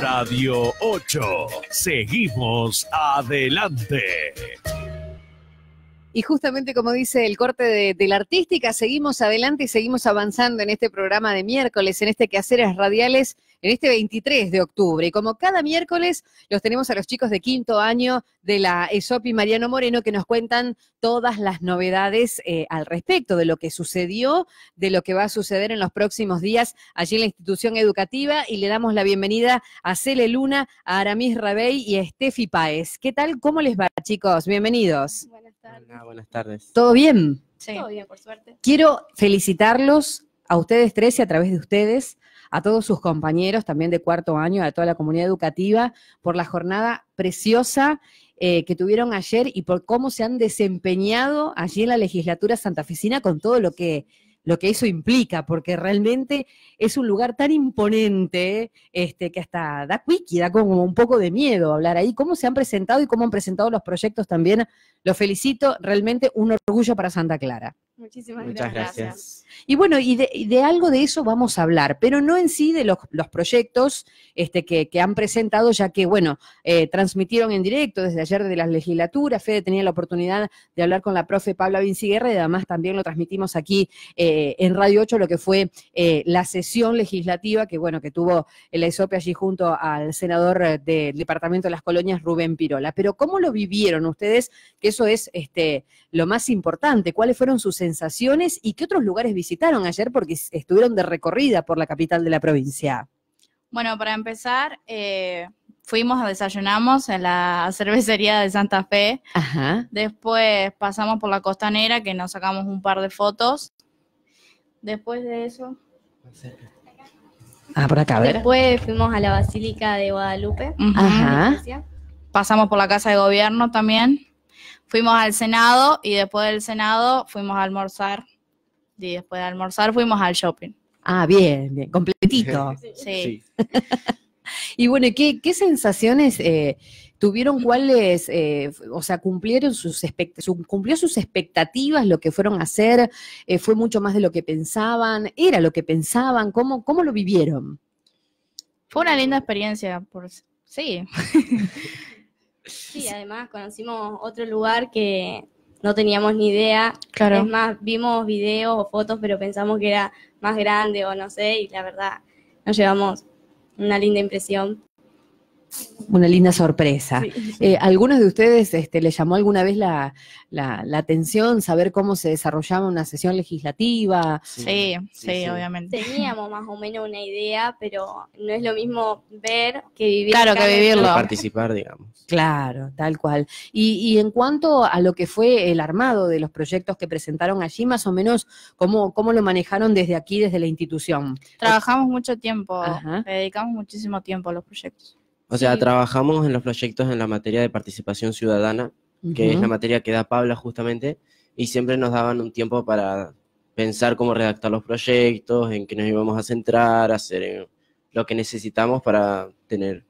Radio 8. Seguimos adelante. Y justamente como dice el corte de, de, la artística, seguimos adelante y seguimos avanzando en este programa de miércoles, en este Quehaceres Radiales en este 23 de octubre. Y como cada miércoles, los tenemos a los chicos de quinto año de la ESOPI Mariano Moreno que nos cuentan todas las novedades eh, al respecto de lo que sucedió, de lo que va a suceder en los próximos días allí en la institución educativa. Y le damos la bienvenida a Cele Luna, a Aramis Rabey y a Stefi Paez. ¿Qué tal? ¿Cómo les va, chicos? Bienvenidos. tardes. buenas tardes. ¿Todo bien? Sí. Todo bien, por suerte. Quiero felicitarlos a ustedes tres y a través de ustedes, a todos sus compañeros también de cuarto año, a toda la comunidad educativa, por la jornada preciosa eh, que tuvieron ayer y por cómo se han desempeñado allí en la legislatura santafesina con todo lo que lo que eso implica, porque realmente es un lugar tan imponente este, que hasta da quicky, da como un poco de miedo hablar ahí. ¿Cómo se han presentado y cómo han presentado los proyectos también? Los felicito, realmente un orgullo para Santa Clara. Muchísimas Muchas gracias. Y bueno, y de, algo de eso vamos a hablar, pero no en sí de los, proyectos este, que, han presentado, ya que, bueno, eh, transmitieron en directo desde ayer de las legislaturas. Fede tenía la oportunidad de hablar con la profe Pablo Vinciguerra y además también lo transmitimos aquí eh, en Radio 8, lo que fue eh, la sesión legislativa que, bueno, que tuvo el ESOPE allí junto al senador del Departamento de las Colonias, Rubén Pirola. Pero, ¿cómo lo vivieron ustedes? Que eso es este, lo más importante. ¿Cuáles fueron sus sensaciones y qué otros lugares visitaron ayer porque estuvieron de recorrida por la capital de la provincia. Bueno, para empezar, eh, fuimos a desayunamos en la cervecería de Santa Fe. Después pasamos por la costanera, que nos sacamos un par de fotos. Después de eso... Ah, por acá, ver. Después fuimos a la Basílica de Guadalupe. Ajá. Pasamos por la Casa de Gobierno también fuimos al Senado y después del Senado fuimos a almorzar y después de almorzar fuimos al shopping. Ah, bien, bien, completito. sí. y bueno, ¿qué, sensaciones eh, tuvieron? ¿Cuáles, eh, o sea, cumplieron sus, cumplió sus expectativas, lo que fueron a hacer? Eh, ¿Fue mucho más de lo que pensaban? ¿Era lo que pensaban? ¿Cómo, cómo lo vivieron? Fue una linda experiencia, por sí. Sí, además conocimos otro lugar que no teníamos ni idea. Es más, vimos videos o fotos, pero pensamos que era más grande o no sé, y la verdad nos llevamos una linda impresión una linda sorpresa. Eh, ¿Algunos de ustedes este, les llamó alguna vez la, atención saber cómo se desarrollaba una sesión legislativa? Sí, sí, obviamente. Teníamos más o menos una idea, pero no es lo mismo ver que vivir. Claro, que vivirlo. Participar, digamos. Claro, tal cual. Y, en cuanto a lo que fue el armado de los proyectos que presentaron allí, más o menos, ¿cómo, cómo lo manejaron desde aquí, desde la institución? Trabajamos mucho tiempo, dedicamos muchísimo tiempo a los proyectos. O sea, trabajamos en los proyectos en la materia de participación ciudadana, que es la materia que da Pabla justamente, y siempre nos daban un tiempo para pensar cómo redactar los proyectos, en qué nos íbamos a centrar, hacer eh, lo que necesitamos para tener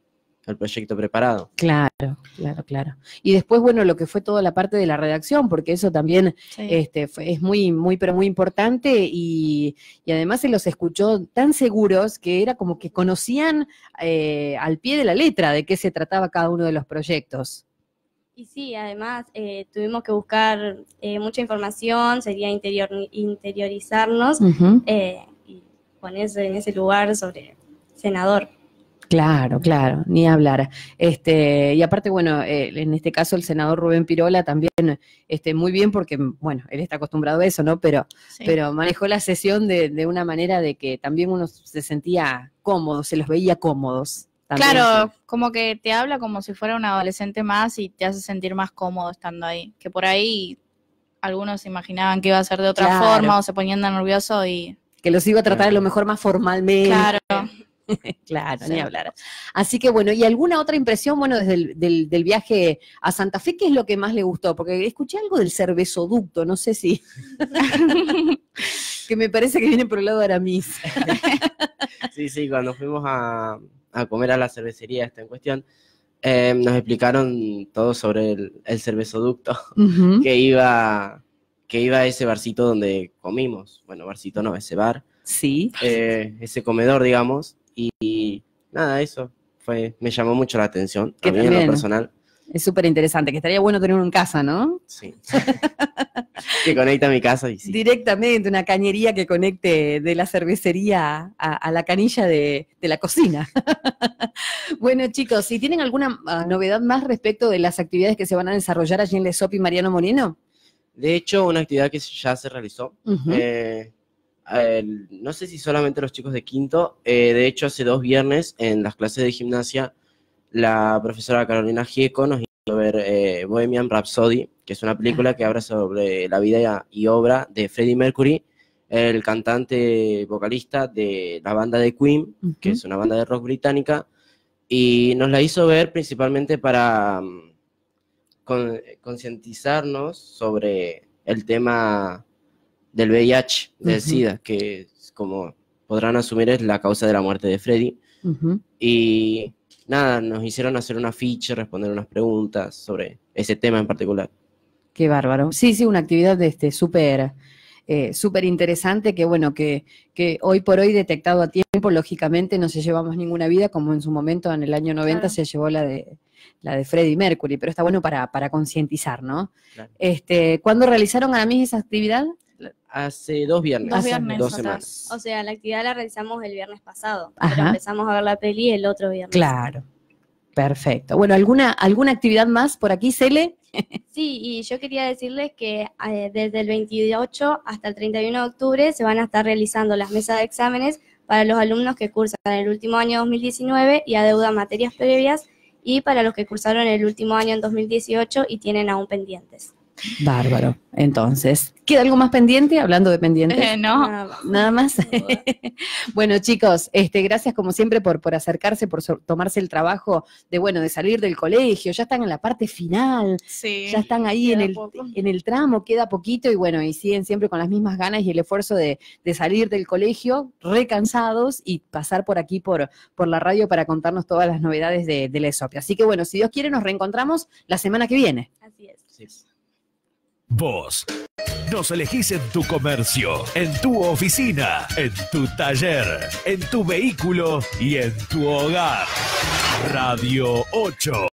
el proyecto preparado. Claro, claro, claro. Y después, bueno, lo que fue toda la parte de la redacción, porque eso también este, es muy, muy, pero muy importante y, además se los escuchó tan seguros que era como que conocían eh, al pie de la letra de qué se trataba cada uno de los proyectos. Y sí, además eh, tuvimos que buscar eh, mucha información, sería interiorizarnos y ponerse en ese lugar sobre senador. Claro, claro, ni hablar. Este, y aparte, bueno, eh, en este caso el senador Rubén Pirola también, este, muy bien, porque, bueno, él está acostumbrado a eso, ¿no? Pero, pero manejó la sesión de, de, una manera de que también uno se sentía cómodo, se los veía cómodos. Claro, como que te habla como si fuera un adolescente más y te hace sentir más cómodo estando ahí. Que por ahí algunos imaginaban que iba a ser de otra forma o se ponían tan nervioso y... Que los iba a tratar a lo mejor más formalmente. Claro. claro, ni hablar. Así que bueno, ¿y alguna otra impresión, bueno, desde el del, viaje a Santa Fe, qué es lo que más le gustó? Porque escuché algo del cervezoducto, no sé si... que me parece que viene por el lado de Aramis. sí, sí, cuando fuimos a, comer a la cervecería esta en cuestión, em, nos explicaron todo sobre el, cervezoducto que iba que iba a ese barcito donde comimos. Bueno, barcito no, ese bar. Sí. Eh, ese comedor, digamos. Y, nada, eso fue, me llamó mucho la atención, a en lo personal. Es súper interesante, que estaría bueno tener uno en casa, ¿no? Sí. que conecta a mi casa Directamente, una cañería que conecte de la cervecería a, la canilla de, la cocina. bueno, chicos, si tienen alguna ah, novedad más respecto de las actividades que se van a desarrollar allí en Lesopi, y Mariano Moreno. De hecho, una actividad que ya se realizó no sé si solamente los chicos de quinto, eh, de hecho hace dos viernes en las clases de gimnasia la profesora Carolina Gieco nos hizo ver eh, Bohemian Rhapsody, que es una película que habla sobre la vida y obra de Freddie Mercury, el cantante vocalista de la banda de Queen, que es una banda de rock británica, y nos la hizo ver principalmente para mm, concientizarnos sobre el tema del VIH, del SIDA, que como podrán asumir es la causa de la muerte de Freddy. Y nada, nos hicieron hacer una ficha, responder unas preguntas sobre ese tema en particular. Qué bárbaro. Sí, sí, una actividad de este eh, súper interesante que bueno, que, que, hoy por hoy detectado a tiempo, lógicamente no se llevamos ninguna vida, como en su momento en el año 90 se llevó la de la de Freddie Mercury, pero está bueno para, para concientizar, ¿no? Este, ¿Cuándo realizaron a mí esa actividad? hace dos viernes. Dos semanas. O sea, la actividad la realizamos el viernes pasado. empezamos a ver la peli el otro viernes. Claro. Perfecto. Bueno, ¿alguna, alguna actividad más por aquí, Cele? Sí, y yo quería decirles que eh, desde el 28 hasta el 31 de octubre se van a estar realizando las mesas de exámenes para los alumnos que cursan el último año 2019 y adeudan materias previas y para los que cursaron el último año en 2018 y tienen aún pendientes. Bárbaro. Entonces, ¿queda algo más pendiente? Hablando de pendiente. Eh, no. Nada, más. bueno, chicos, este, gracias como siempre por, por acercarse, por tomarse el trabajo de, bueno, de salir del colegio. Ya están en la parte final. Sí, ya están ahí en el, en el tramo, queda poquito y bueno, y siguen siempre con las mismas ganas y el esfuerzo de, salir del colegio recansados y pasar por aquí, por, por la radio, para contarnos todas las novedades de, de la e Así que bueno, si Dios quiere, nos reencontramos la semana que viene. Así es. Vos nos elegís en tu comercio, en tu oficina, en tu taller, en tu vehículo y en tu hogar. Radio 8.